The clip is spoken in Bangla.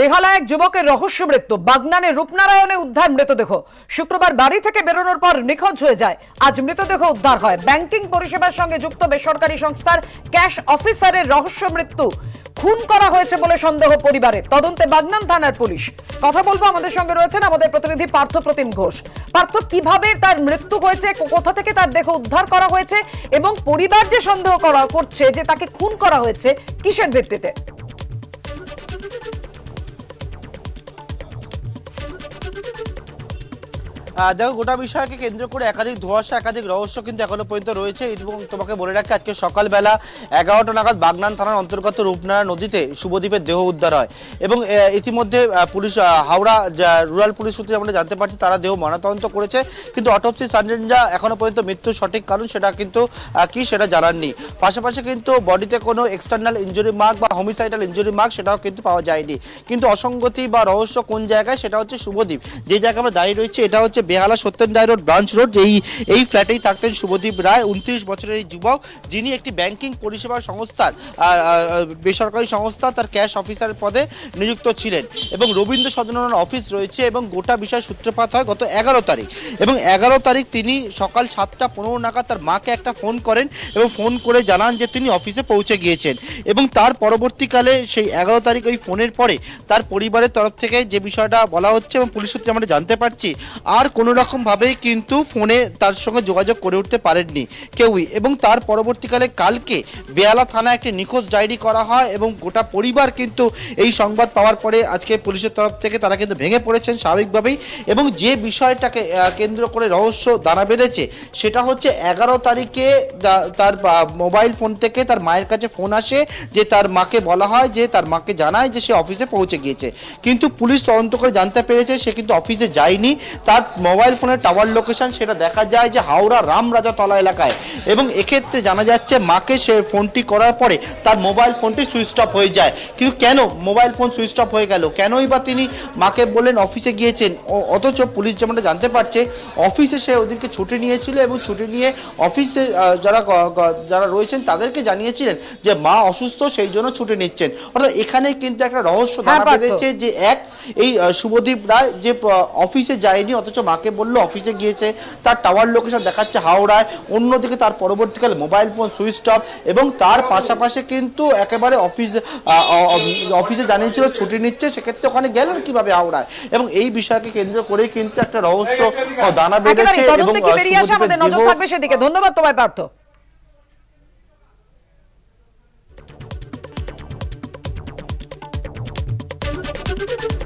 বেহালা এক যুবকের রহস্য মৃত্যু বাগনানে রূপনারায়ণে উদ্ধার মৃতদেহ শুক্রবার বাড়ি থেকে বেরোনোর পর নিখোঁজ হয়ে যায় আজ মৃতদেহ উদ্ধার হয় ব্যাংকিং পরিষেবার সঙ্গে যুক্ত বেসরকারি সংস্থার ক্যাশ অফিসারের রহস্য মৃত্যু খুন করা হয়েছে বলে সন্দেহ পরিবারে তদন্তে বাগনান থানার পুলিশ কথা বলবো আমাদের সঙ্গে রয়েছেন আমাদের প্রতিনিধি পার্থ প্রতিম ঘোষ পার্থ কিভাবে তার মৃত্যু হয়েছে কোথা থেকে তার দেহ উদ্ধার করা হয়েছে এবং পরিবার যে সন্দেহ করা করছে যে তাকে খুন করা হয়েছে কিসের ভিত্তিতে দেখো গোটা বিষয়কে কেন্দ্র করে একাধিক ধোয়াশা একাধিক রহস্য কিন্তু এখনো পর্যন্ত রয়েছে এবং তোমাকে বলে রাখি আজকে সকালবেলা এগারোটা নাগাদ বাগনান থানার অন্তর্গত রূপনারা নদীতে শুভদ্বীপের দেহ উদ্ধার হয় এবং ইতিমধ্যে পুলিশ হাওড়া যা রুরাল পুলিশ সূত্রে আমরা জানতে পারছি তারা দেহ ময়নাতদন্ত করেছে কিন্তু অটোপসি সার্জেনরা এখনো পর্যন্ত মৃত্যুর সঠিক কারণ সেটা কিন্তু কি সেটা জানাননি পাশাপাশি কিন্তু বডিতে কোনো এক্সটার্নাল ইঞ্জুরি মার্ক বা হোমিসাইডাল ইঞ্জুরি মার্ক সেটাও কিন্তু পাওয়া যায়নি কিন্তু অসঙ্গতি বা রহস্য কোন জায়গায় সেটা হচ্ছে শুভদ্বীপ যে জায়গায় আমরা দাঁড়িয়ে রয়েছে এটা হচ্ছে Behala Satyen Ray road branch road যেই এই ফ্ল্যাটেই থাকতেন শুভদীপ রায় উনত্রিশ বছরের এই যুবক যিনি একটি ব্যাংকিং পরিষেবা সংস্থার বেসরকারি সংস্থা তার ক্যাশ অফিসার পদে নিযুক্ত ছিলেন এবং রবীন্দ্র সদনারায়ণ অফিস রয়েছে এবং গোটা বিষয় সূত্রপাত হয় গত এগারো তারিখ এবং এগারো তারিখ তিনি সকাল সাতটা পনেরো নাগাদ তার মাকে একটা ফোন করেন এবং ফোন করে জানান যে তিনি অফিসে পৌঁছে গিয়েছেন এবং তার পরবর্তীকালে সেই এগারো তারিখ ওই ফোনের পরে তার পরিবারের তরফ থেকে যে বিষয়টা বলা হচ্ছে এবং পুলিশ সূত্রে আমরা জানতে পারছি আর কোনো রকমভাবেই কিন্তু ফোনে তার সঙ্গে যোগাযোগ করে উঠতে পারেননি কেউই এবং তার পরবর্তীকালে কালকে বেয়ালা থানায় একটি নিখোঁজ ডায়েরি করা হয় এবং গোটা পরিবার কিন্তু এই সংবাদ পাওয়ার পরে আজকে পুলিশের তরফ থেকে তারা কিন্তু ভেঙে পড়েছেন স্বাভাবিকভাবেই এবং যে বিষয়টাকে কেন্দ্র করে রহস্য দানা বেঁধেছে সেটা হচ্ছে এগারো তারিখে তার মোবাইল ফোন থেকে তার মায়ের কাছে ফোন আসে যে তার মাকে বলা হয় যে তার মাকে জানায় যে সে অফিসে পৌঁছে গিয়েছে কিন্তু পুলিশ তদন্ত করে জানতে পেরেছে সে কিন্তু অফিসে যায়নি তার মোবাইল ফোনের টাওয়ার লোকেশন সেটা দেখা যায় যে হাওড়া রামরাজাতলা এলাকায় এবং এক্ষেত্রে জানা যাচ্ছে মাকে সে ফোনটি করার পরে তার মোবাইল ফোনটি সুইচ অফ হয়ে যায় কিন্তু কেন মোবাইল ফোন সুইচ অফ হয়ে গেল কেনই বা তিনি মাকে বললেন অফিসে গিয়েছেন অথচ পুলিশ যেমনটা জানতে পারছে অফিসে সে ওদেরকে ছুটি নিয়েছিল এবং ছুটি নিয়ে অফিসে যারা যারা রয়েছেন তাদেরকে জানিয়েছিলেন যে মা অসুস্থ সেই জন্য ছুটি নিচ্ছেন অর্থাৎ এখানে কিন্তু একটা রহস্য দেখা হ্যাঁ, বেঁধেছে যে এক এই শুভদীপ রায় যে অফিসে যায়নি অথচ মাকে বলল অফিসে গিয়েছে তার টাওয়ার লোকেশন দেখাচ্ছে হাওড়ায় অন্যদিকে তার পরবর্তীকালে মোবাইল ফোন সুইচ অফ এবং তার পাশাপাশি কিন্তু একেবারে অফিস অফিসে জানিয়েছিল ছুটি নিচ্ছে সেক্ষেত্রে ওখানে গেলেন কিভাবে হাওড়ায় এবং এই বিষয়কে কেন্দ্র করে কিন্তু একটা রহস্য দানা বেড়েছে এবং ধন্যবাদ তোমায় পার্থ Thank you.